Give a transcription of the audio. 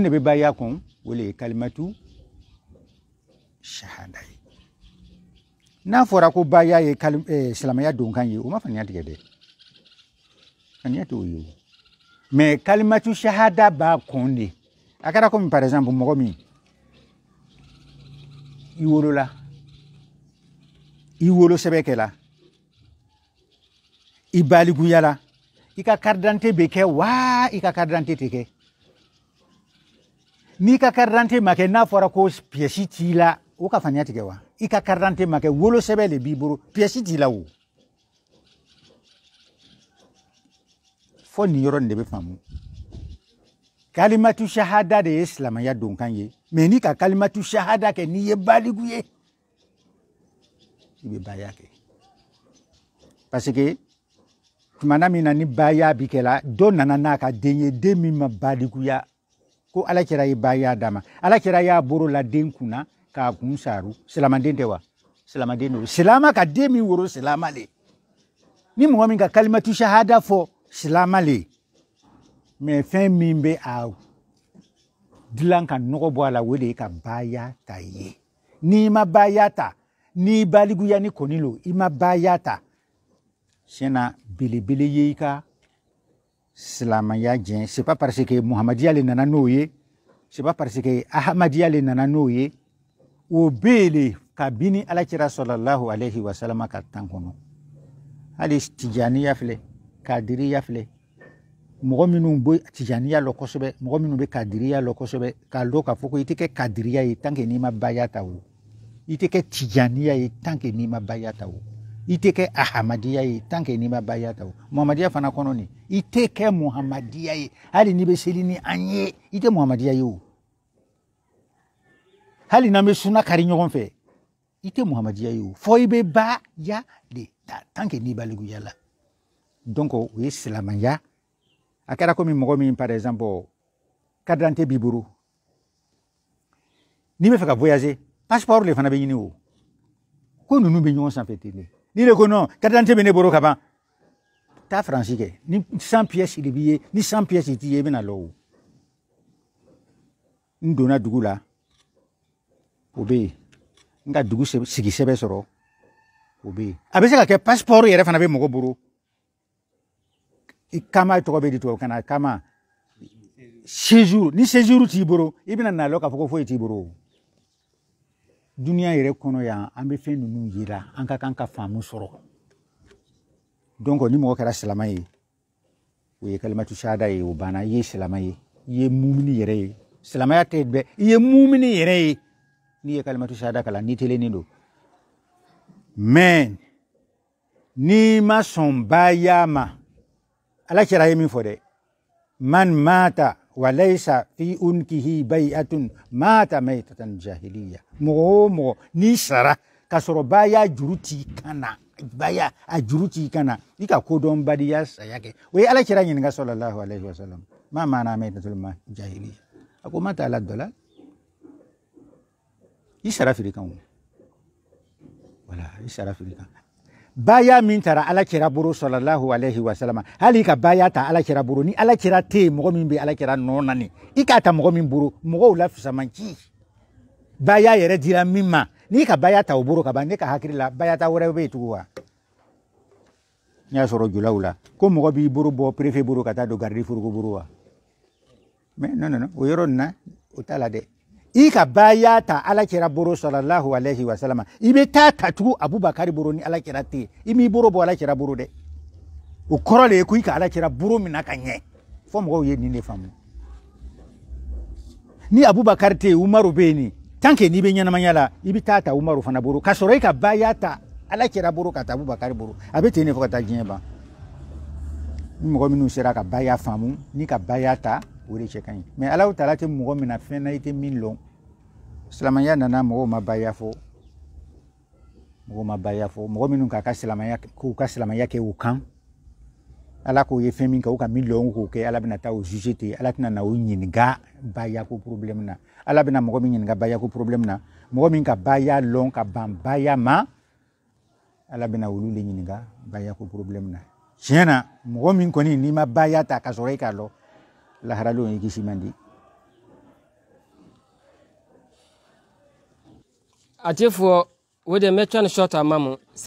ne be baya ya kɔn o le ye kalimatu shahada ye n'a fɔra ko ba ya ye eh, silamɛya donkan ye o ma faniya tigɛ dɛ faniya t'o ye o mɛ kalimatu shahada b'a kɔn de a kɛra komi par exemple mɔgɔ min i wolola i wolo sɛbɛ kɛla i baliguyala i ka karidante bɛ kɛ waa i ka karidante tɛ kɛ n'i ka ma kɛ n'a fɔra ko piyɛsi t'i la o ka faamuya tigɛ wa i ka karidante ma kɛ wolosɛbɛ le b'i bolo piyɛsi t'i la o fɔ nin yɔrɔ nin de bɛ faamu kalimatu shahada de ye silamaya donkan ye mɛ n'i ka kalimatu shahada kɛ n'i ye baligu ye i bɛ baya kɛ paseke tumana min na ni baya bi kɛla dɔ nana n'a ka den ye den min ma balikuya ko alakira ye ba y'a dama alakira y'a boro la den kunna k'a kun saru silamaden tɛ wa silamaden do silama ka den min woro silama le ni mɔgɔ min ka kalimatu shahada fɔ silama le mɛ fɛn min bɛ a dilan ka nɔgɔ bɔ a la o de ye ka baya ta ye n'i ma baya ta n'i baliguya ni kɔni lo i ma baya ta tiɲɛ belebele ye i ka silamaya jɛn c'est pas parce que muhamadiya le nana n'o ye c'est pas parce que ahamadiya le nana n'o ye o bɛ yen de kabini alakira sɔlɔlahu Alayhi wa salama ka tan kɔnɔ hali tijaniya filɛ kadiriya filɛ mɔgɔ minnu bɛ tijaniya lɔ kosɛbɛ mɔgɔ minnu bɛ kadiriya lɔ kosɛbɛ k'a dɔn k'a fɔ ko i tɛ kɛ kadiriya ye tant que n'i ma baya ta o i tɛ kɛ tijaniya ye tant que n'i ma baya ta o. i tɛ kɛ ahamadiya ye tan kɛ n'i ma baya ta o muhamadiya fana kɔnɔ nin i tɛ kɛ muhamadiya ye hali n'i bɛ seli ni an ye i tɛ muhamadiya ye o hali n'an bɛ suna kari ɲɔgɔn fɛ i tɛ muhamadiya ye o fɔ i bɛ ba ya de ta tan kɛ n'i baliguya la donc o ye silamɛya a kɛra komi mɔgɔ min par exemple carte d'identité b'i bolo n'i bɛ fɛ ka voyager passeport de fana bɛ ɲini o ko ninnu bɛ ɲɔgɔn sanfɛ ten de ni le ko non carte d'identité bɛ ne bolo ka ban taa faransi ni san pièces il b'i ye ni san pièces t'i ye i bɛna lɔ o n donna dugu la o bɛ yen n ka dugu sigi sɛbɛn sɔrɔ o bɛ yen a bɛ se ka kɛ pasipɔri yɛrɛ fana bɛ mɔgɔ bolo i kama e tɔgɔ bɛ di tubabu kan na kama séjour ni séjour t'i bolo i e bɛna na lɔ k'a fɔ ko foyi e t'i bolo o. duniɲa yɛrɛ kɔnɔ yan an be fɛn nunu yira an ka kan ka faamu sɔrɔ donk ni mɔgɔ kɛra silama ye o ye kalimatu shada ye o banna i ye silama ye i ye mumini yɛrɛ ye silamaya tɛ bɛɛ i ye mumini yɛrɛ ye n'i ye kalimatu shada kalan n'i telenin do mɛ n'i ma sɔn baya ma ala kɛra ye min fɔ dɛ man mata walaysa fi unkihi bay'atun mata maitatan jahiliya mɔgɔ nisara kasoro baya juruti kana baya juru t'i na a juru na ala kira nyin ga sallallahu wa wasallam ma mana maitatul ma jahiliya aku mata ala dola isara dɔ kan wala isara sara baya min tara alakira boro sallallahu alaihi wasallam hali ka baya ta alakira boro ni alakira te mɔgɔ min bɛ alakira nɔ na ni i k'a ta mɔgɔ min boro mɔgɔw la fisamanci baya yɛrɛ dira min ma n'i ka baya ta o boro ka ban ne ka hakili la baya ta wɛrɛ bɛ yen tugun wa n y'a sɔrɔ julaw la ko mɔgɔ b'i boro bɔ perefe boro ka taa don garidi foroko boro wa mɛ non non non o yɔrɔ nin na o t'a la dɛ i ka baya ta alakira boro salallahu alaihi wasalama i be taa tatugu abubakari boro ni alakira tɛ i m'i boro bɔ alakira boro dɛ o kɔrɔ le ye ko i ka alakira boro mina ka ɲɛ fɔ mɔgɔw ye nin de faamu ni abubakari te umaru be ni tanke n'i be ɲɛnamaya la i be taa ta umaru fana boro ka sɔrɔ i ka baya ta alakira boro ka ta abubakari boro a be ten ne fɔ ka taa diɲɛ ban ni mɔgɔ minw sera ka baya faamu ni ka baya ta o de cɛ ka ɲi mɛ alaw taala tɛ mɔgɔ mina fɛn na i tɛ min lɔn silamaya nana mɔgɔw ma baya fɔ mɔgɔw ma baya fɔ mɔgɔ minnu k'a ka silamaya k'u ka silamaya kɛ u kan ala k'o ye fɛn min kɛ u ka min lɔn k'o kɛ ala bɛna taa o juge ten ala tɛna na o ɲininka bayako problème na ala bɛna mɔgɔ min ɲininka bayako problème na mɔgɔ min ka baya lɔn ka ban baya ma ala bɛna olu le ɲininka bayako problème na tiɲɛ na mɔgɔ min kɔni n'i ma baya ta ka sɔrɔ i e k'a lɔn laharaliw ye kisi man di a tɛ fɔ o de